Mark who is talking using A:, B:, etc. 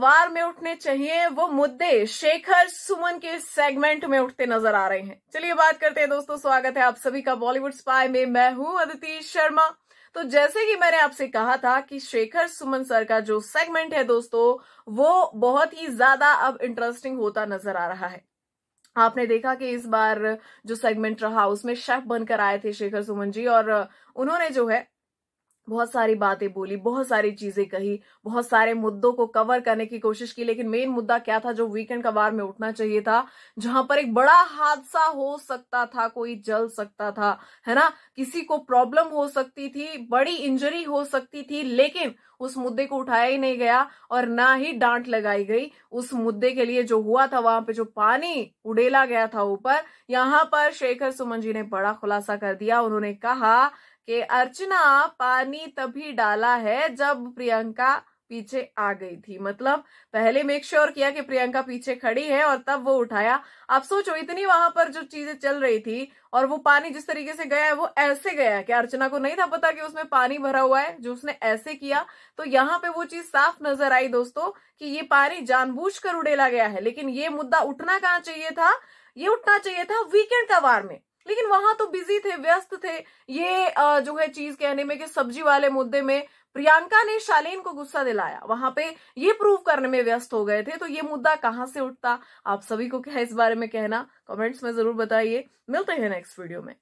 A: वार में उठने चाहिए वो मुद्दे शेखर सुमन के सेगमेंट में उठते नजर आ रहे हैं चलिए बात करते हैं दोस्तों स्वागत है आप सभी का बॉलीवुड स्पाई में मैं हूं अदिति शर्मा तो जैसे कि मैंने आपसे कहा था कि शेखर सुमन सर का जो सेगमेंट है दोस्तों वो बहुत ही ज्यादा अब इंटरेस्टिंग होता नजर आ रहा है आपने देखा कि इस बार जो सेगमेंट रहा उसमें शेफ बनकर आए थे शेखर सुमन जी और उन्होंने जो है बहुत सारी बातें बोली बहुत सारी चीजें कही बहुत सारे मुद्दों को कवर करने की कोशिश की लेकिन मेन मुद्दा क्या था जो वीकेंड का बार में उठना चाहिए था जहां पर एक बड़ा हादसा हो सकता था कोई जल सकता था है ना किसी को प्रॉब्लम हो सकती थी बड़ी इंजरी हो सकती थी लेकिन उस मुद्दे को उठाया ही नहीं गया और ना ही डांट लगाई गई उस मुद्दे के लिए जो हुआ था वहां पे जो पानी उडेला गया था ऊपर यहां पर शेखर सुमन जी ने बड़ा खुलासा कर दिया उन्होंने कहा कि अर्चना पानी तभी डाला है जब प्रियंका पीछे आ गई थी मतलब पहले मेक श्योर sure किया कि प्रियंका पीछे खड़ी है और तब वो उठाया आप सोचो इतनी वहां पर जो चीजें चल रही थी और वो पानी जिस तरीके से गया है वो ऐसे गया है कि अर्चना को नहीं था पता कि उसमें पानी भरा हुआ है जो उसने ऐसे किया तो यहाँ पे वो चीज साफ नजर आई दोस्तों कि ये पानी जानबूझ उड़ेला गया है लेकिन ये मुद्दा उठना कहाँ चाहिए था ये उठना चाहिए था वीकेंड का वार में लेकिन वहां तो बिजी थे व्यस्त थे ये जो है चीज कहने में कि सब्जी वाले मुद्दे में प्रियंका ने शालीन को गुस्सा दिलाया वहां पे ये प्रूव करने में व्यस्त हो गए थे तो ये मुद्दा कहां से उठता आप सभी को क्या इस बारे में कहना कमेंट्स में जरूर बताइए मिलते हैं नेक्स्ट वीडियो में